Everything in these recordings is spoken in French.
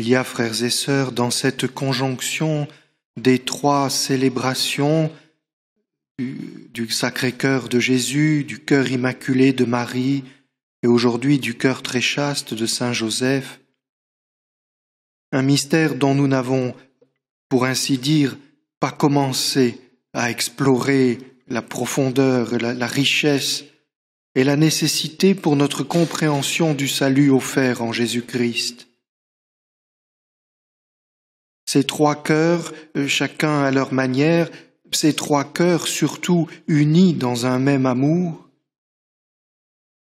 Il y a, frères et sœurs, dans cette conjonction des trois célébrations du, Sacré-Cœur de Jésus, du Cœur Immaculé de Marie et aujourd'hui du Cœur très chaste de Saint Joseph, un mystère dont nous n'avons, pour ainsi dire, pas commencé à explorer la profondeur, et la richesse et la nécessité pour notre compréhension du salut offert en Jésus-Christ. Ces trois cœurs, euh, chacun à leur manière, ces trois cœurs surtout unis dans un même amour,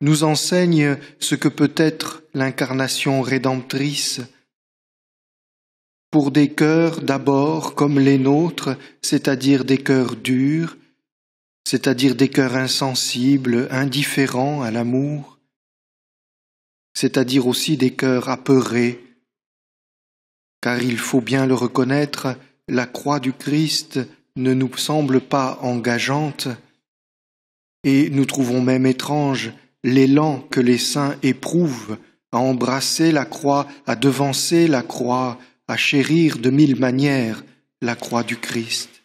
nous enseignent ce que peut être l'incarnation rédemptrice. Pour des cœurs d'abord comme les nôtres, c'est-à-dire des cœurs durs, c'est-à-dire des cœurs insensibles, indifférents à l'amour, c'est-à-dire aussi des cœurs apeurés, car il faut bien le reconnaître, la croix du Christ ne nous semble pas engageante, et nous trouvons même étrange l'élan que les saints éprouvent à embrasser la croix, à devancer la croix, à chérir de mille manières la croix du Christ.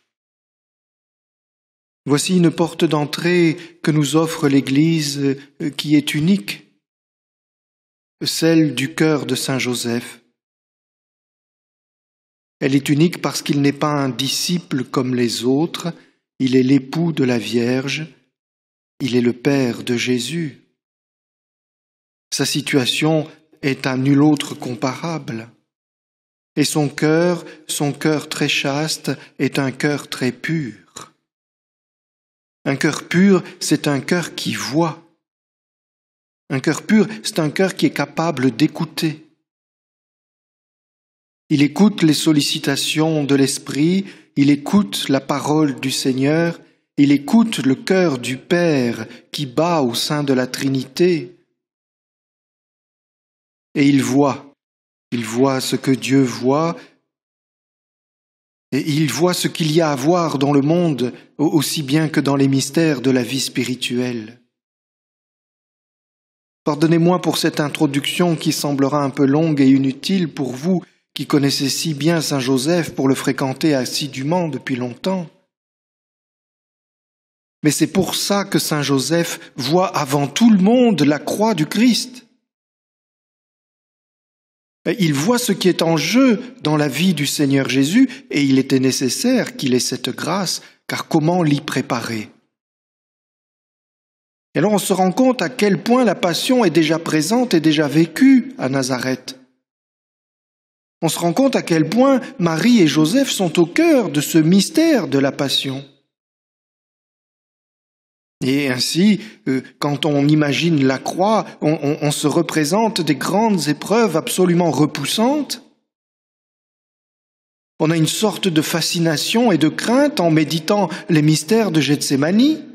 Voici une porte d'entrée que nous offre l'Église euh, qui est unique, celle du cœur de Saint Joseph. Elle est unique parce qu'il n'est pas un disciple comme les autres, il est l'époux de la Vierge, il est le Père de Jésus. Sa situation est à nul autre comparable. Et son cœur, son cœur très chaste, est un cœur très pur. Un cœur pur, c'est un cœur qui voit. Un cœur pur, c'est un cœur qui est capable d'écouter. Il écoute les sollicitations de l'Esprit, il écoute la parole du Seigneur, il écoute le cœur du Père qui bat au sein de la Trinité. Et il voit, il voit ce que Dieu voit, et il voit ce qu'il y a à voir dans le monde, aussi bien que dans les mystères de la vie spirituelle. Pardonnez-moi pour cette introduction qui semblera un peu longue et inutile pour vous, qui connaissait si bien Saint Joseph pour le fréquenter assidûment depuis longtemps. Mais c'est pour ça que Saint Joseph voit avant tout le monde la croix du Christ. Il voit ce qui est en jeu dans la vie du Seigneur Jésus et il était nécessaire qu'il ait cette grâce, car comment l'y préparer Et alors on se rend compte à quel point la passion est déjà présente et déjà vécue à Nazareth. On se rend compte à quel point Marie et Joseph sont au cœur de ce mystère de la passion. Et ainsi, euh, quand on imagine la croix, on, se représente des grandes épreuves absolument repoussantes. On a une sorte de fascination et de crainte en méditant les mystères de Gethsemane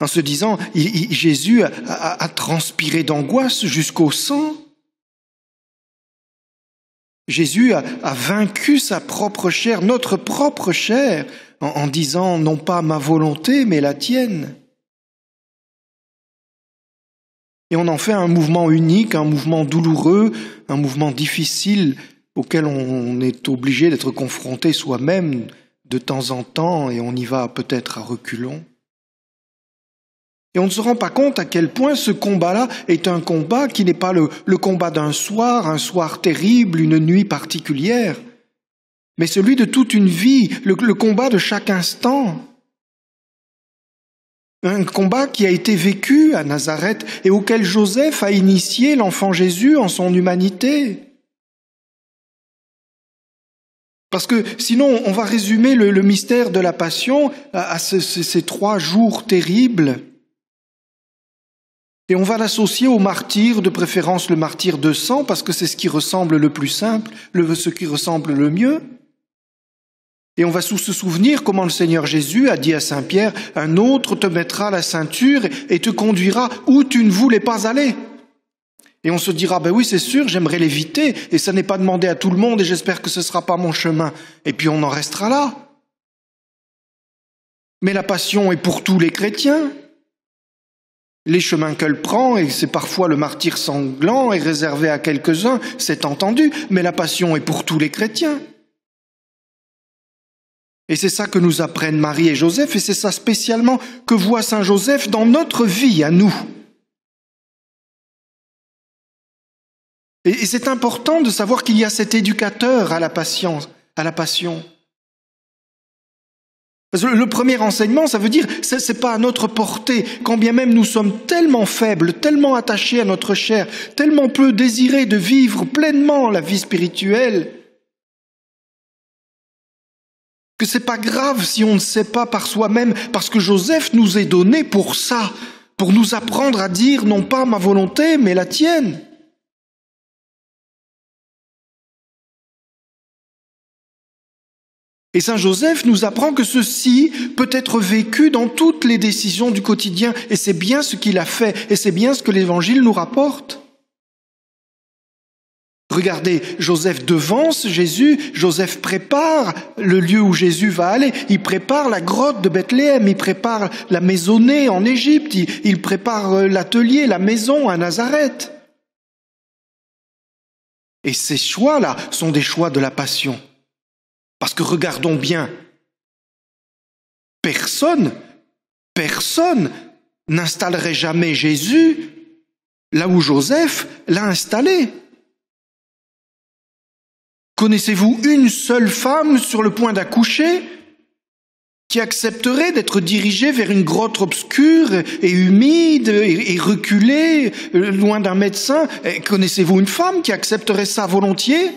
en se disant Jésus a, transpiré d'angoisse jusqu'au sang. Jésus a, vaincu sa propre chair, notre propre chair, en disant non pas ma volonté, mais la tienne. Et on en fait un mouvement unique, un mouvement douloureux, un mouvement difficile auquel on est obligé d'être confronté soi-même de temps en temps et on y va peut-être à reculons. Et on ne se rend pas compte à quel point ce combat-là est un combat qui n'est pas le, combat d'un soir, un soir terrible, une nuit particulière, mais celui de toute une vie, le, combat de chaque instant. Un combat qui a été vécu à Nazareth et auquel Joseph a initié l'enfant Jésus en son humanité. Parce que sinon, on va résumer le, mystère de la passion à, ces trois jours terribles. Et on va l'associer au martyr, de préférence le martyr de sang, parce que c'est ce qui ressemble le plus simple, le, ce qui ressemble le mieux. Et on va se souvenir comment le Seigneur Jésus a dit à Saint Pierre, un autre te mettra la ceinture et te conduira où tu ne voulais pas aller. Et on se dira, ben oui, c'est sûr, j'aimerais l'éviter, et ça n'est pas demandé à tout le monde, et j'espère que ce ne sera pas mon chemin. Et puis on en restera là. Mais la passion est pour tous les chrétiens, les chemins qu'elle prend, et c'est parfois le martyr sanglant, est réservé à quelques-uns, c'est entendu, mais la passion est pour tous les chrétiens. Et c'est ça que nous apprennent Marie et Joseph, et c'est ça spécialement que voit Saint Joseph dans notre vie à nous. Et c'est important de savoir qu'il y a cet éducateur à la patience, à la passion. Parce que le premier enseignement, ça veut dire, c'est pas à notre portée, quand bien même nous sommes tellement faibles, tellement attachés à notre chair, tellement peu désirés de vivre pleinement la vie spirituelle, que c'est pas grave si on ne sait pas par soi-même, parce que Joseph nous est donné pour ça, pour nous apprendre à dire non pas ma volonté, mais la tienne. Et Saint Joseph nous apprend que ceci peut être vécu dans toutes les décisions du quotidien, et c'est bien ce qu'il a fait, et c'est bien ce que l'Évangile nous rapporte. Regardez, Joseph devance Jésus, Joseph prépare le lieu où Jésus va aller, il prépare la grotte de Bethléem, il prépare la maisonnée en Égypte, il, il prépare euh, l'atelier, la maison à Nazareth. Et ces choix-là sont des choix de la passion. Parce que regardons bien, personne, personne n'installerait jamais Jésus là où Joseph l'a installé. Connaissez-vous une seule femme sur le point d'accoucher qui accepterait d'être dirigée vers une grotte obscure et humide et reculée, euh, loin d'un médecin eh, Connaissez-vous une femme qui accepterait ça volontiers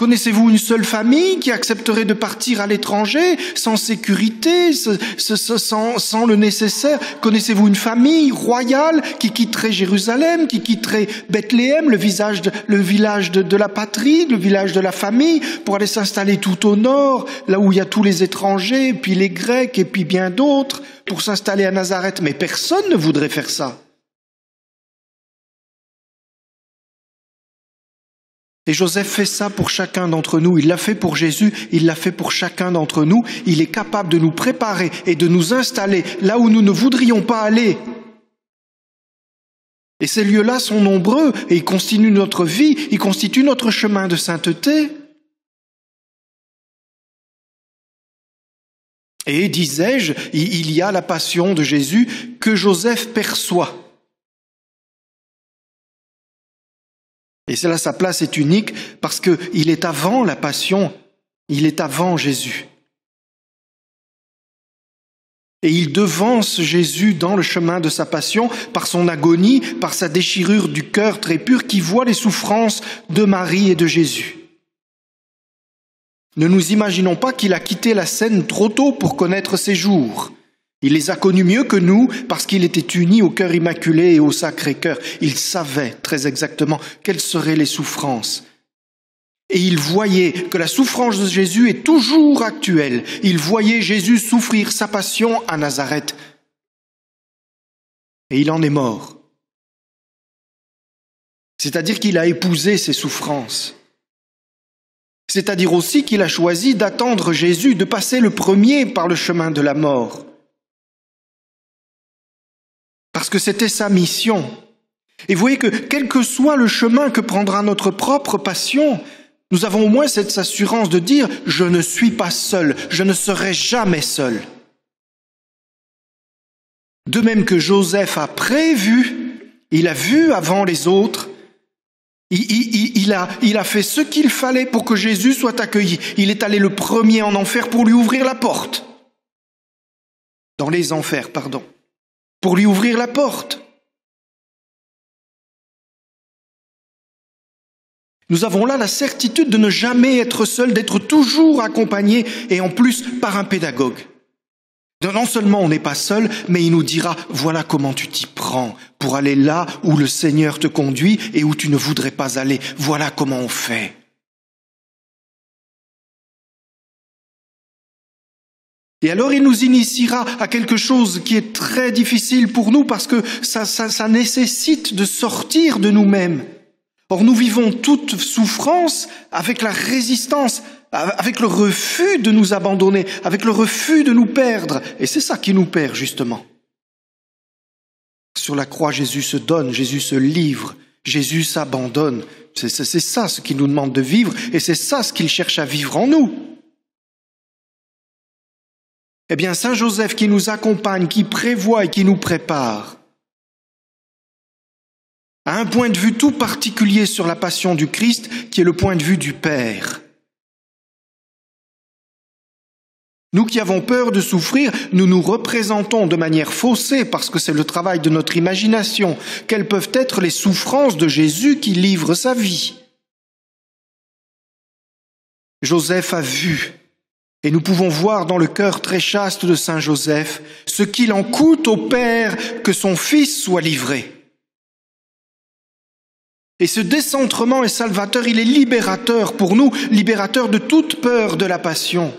Connaissez-vous une seule famille qui accepterait de partir à l'étranger sans sécurité, sans, le nécessaire Connaissez-vous une famille royale qui quitterait Jérusalem, qui quitterait Bethléem, le, village de, la patrie, le village de la famille, pour aller s'installer tout au nord, là où il y a tous les étrangers, puis les Grecs, et puis bien d'autres, pour s'installer à Nazareth Mais personne ne voudrait faire ça. Et Joseph fait ça pour chacun d'entre nous. Il l'a fait pour Jésus, il l'a fait pour chacun d'entre nous. Il est capable de nous préparer et de nous installer là où nous ne voudrions pas aller. Et ces lieux-là sont nombreux et ils constituent notre vie, ils constituent notre chemin de sainteté. Et disais-je, il y a la passion de Jésus que Joseph perçoit. Et cela, sa place est unique parce qu'il est avant la passion, il est avant Jésus. Et il devance Jésus dans le chemin de sa passion par son agonie, par sa déchirure du cœur très pur qui voit les souffrances de Marie et de Jésus. Ne nous imaginons pas qu'il a quitté la scène trop tôt pour connaître ses jours. Il les a connus mieux que nous parce qu'il était uni au cœur immaculé et au sacré cœur. Il savait très exactement quelles seraient les souffrances. Et il voyait que la souffrance de Jésus est toujours actuelle. Il voyait Jésus souffrir sa passion à Nazareth. Et il en est mort. C'est-à-dire qu'il a épousé ses souffrances. C'est-à-dire aussi qu'il a choisi d'attendre Jésus, de passer le premier par le chemin de la mort parce que c'était sa mission. Et vous voyez que quel que soit le chemin que prendra notre propre passion, nous avons au moins cette assurance de dire ⁇ Je ne suis pas seul, je ne serai jamais seul ⁇ De même que Joseph a prévu, il a vu avant les autres, il, il a fait ce qu'il fallait pour que Jésus soit accueilli. Il est allé le premier en enfer pour lui ouvrir la porte. Dans les enfers, pardon pour lui ouvrir la porte. Nous avons là la certitude de ne jamais être seul, d'être toujours accompagné et en plus par un pédagogue. Non seulement on n'est pas seul, mais il nous dira, voilà comment tu t'y prends pour aller là où le Seigneur te conduit et où tu ne voudrais pas aller. Voilà comment on fait. Et alors il nous initiera à quelque chose qui est très difficile pour nous parce que ça, nécessite de sortir de nous-mêmes. Or nous vivons toute souffrance avec la résistance, avec le refus de nous abandonner, avec le refus de nous perdre. Et c'est ça qui nous perd justement. Sur la croix, Jésus se donne, Jésus se livre, Jésus s'abandonne. C'est ça ce qu'il nous demande de vivre et c'est ça ce qu'il cherche à vivre en nous. Eh bien, Saint Joseph qui nous accompagne, qui prévoit et qui nous prépare, a un point de vue tout particulier sur la passion du Christ, qui est le point de vue du Père. Nous qui avons peur de souffrir, nous nous représentons de manière faussée, parce que c'est le travail de notre imagination, quelles peuvent être les souffrances de Jésus qui livre sa vie. Joseph a vu et nous pouvons voir dans le cœur très chaste de Saint Joseph ce qu'il en coûte au Père que son Fils soit livré. Et ce décentrement est salvateur, il est libérateur pour nous, libérateur de toute peur de la passion.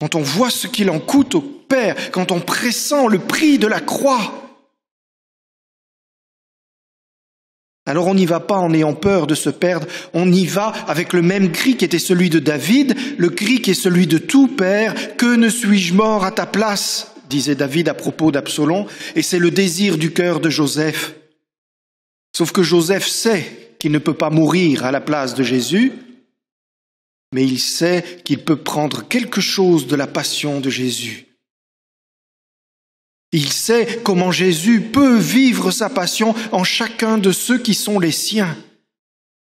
Quand on voit ce qu'il en coûte au Père, quand on pressent le prix de la croix, Alors on n'y va pas en ayant peur de se perdre, on y va avec le même cri qui était celui de David, le cri qui est celui de tout Père, que ne suis-je mort à ta place disait David à propos d'Absalom, et c'est le désir du cœur de Joseph. Sauf que Joseph sait qu'il ne peut pas mourir à la place de Jésus, mais il sait qu'il peut prendre quelque chose de la passion de Jésus il sait comment Jésus peut vivre sa passion en chacun de ceux qui sont les siens,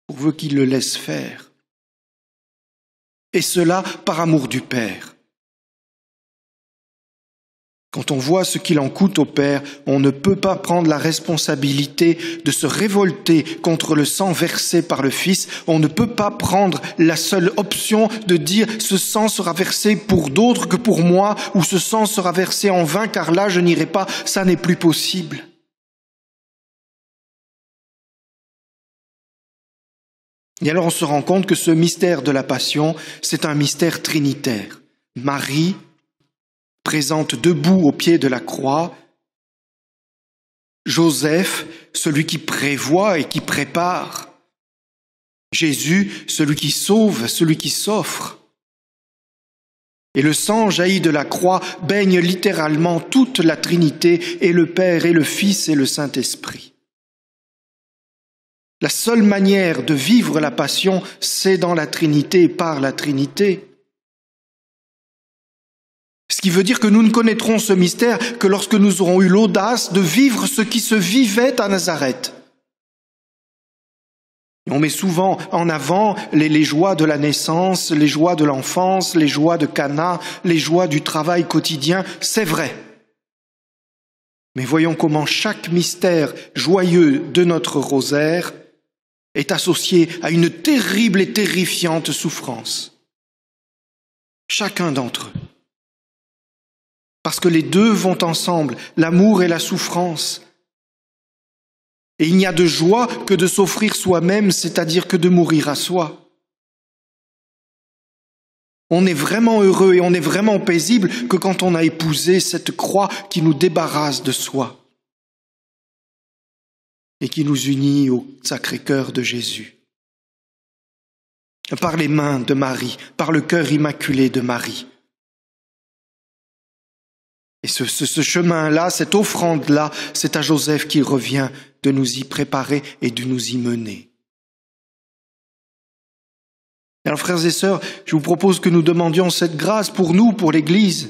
pourvu qu'il le laisse faire. Et cela par amour du Père. Quand on voit ce qu'il en coûte au Père, on ne peut pas prendre la responsabilité de se révolter contre le sang versé par le Fils. On ne peut pas prendre la seule option de dire ce sang sera versé pour d'autres que pour moi ou ce sang sera versé en vain car là je n'irai pas. Ça n'est plus possible. Et alors on se rend compte que ce mystère de la passion, c'est un mystère trinitaire. Marie, présente debout au pied de la croix, Joseph, celui qui prévoit et qui prépare, Jésus, celui qui sauve, celui qui s'offre. Et le sang jailli de la croix, baigne littéralement toute la Trinité, et le Père, et le Fils, et le Saint-Esprit. La seule manière de vivre la passion, c'est dans la Trinité et par la Trinité. Ce qui veut dire que nous ne connaîtrons ce mystère que lorsque nous aurons eu l'audace de vivre ce qui se vivait à Nazareth. On met souvent en avant les, joies de la naissance, les joies de l'enfance, les joies de Cana, les joies du travail quotidien, c'est vrai. Mais voyons comment chaque mystère joyeux de notre rosaire est associé à une terrible et terrifiante souffrance. Chacun d'entre eux parce que les deux vont ensemble, l'amour et la souffrance. Et il n'y a de joie que de s'offrir soi-même, c'est-à-dire que de mourir à soi. On est vraiment heureux et on est vraiment paisible que quand on a épousé cette croix qui nous débarrasse de soi et qui nous unit au Sacré-Cœur de Jésus. Par les mains de Marie, par le cœur immaculé de Marie. Et ce, chemin-là, cette offrande-là, c'est à Joseph qu'il revient de nous y préparer et de nous y mener. Alors frères et sœurs, je vous propose que nous demandions cette grâce pour nous, pour l'Église,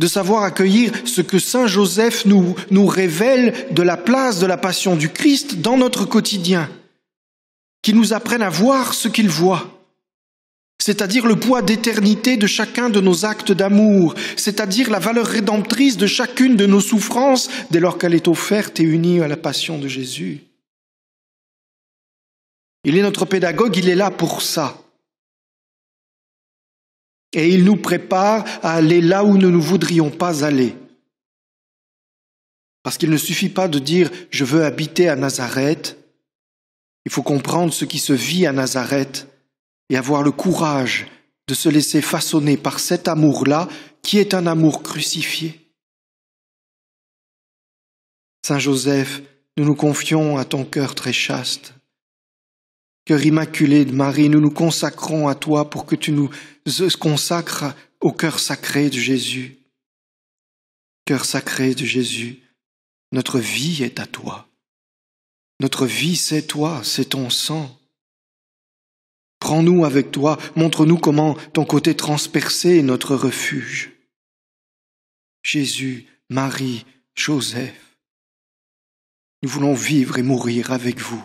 de savoir accueillir ce que Saint Joseph nous, nous révèle de la place de la passion du Christ dans notre quotidien, qui nous apprenne à voir ce qu'il voit c'est-à-dire le poids d'éternité de chacun de nos actes d'amour, c'est-à-dire la valeur rédemptrice de chacune de nos souffrances dès lors qu'elle est offerte et unie à la passion de Jésus. Il est notre pédagogue, il est là pour ça. Et il nous prépare à aller là où nous ne voudrions pas aller. Parce qu'il ne suffit pas de dire je veux habiter à Nazareth, il faut comprendre ce qui se vit à Nazareth et avoir le courage de se laisser façonner par cet amour-là qui est un amour crucifié. Saint Joseph, nous nous confions à ton cœur très chaste. Cœur immaculé de Marie, nous nous consacrons à toi pour que tu nous consacres au cœur sacré de Jésus. Cœur sacré de Jésus, notre vie est à toi. Notre vie, c'est toi, c'est ton sang. Prends-nous avec toi, montre-nous comment ton côté transpercé est notre refuge. Jésus, Marie, Joseph, nous voulons vivre et mourir avec vous.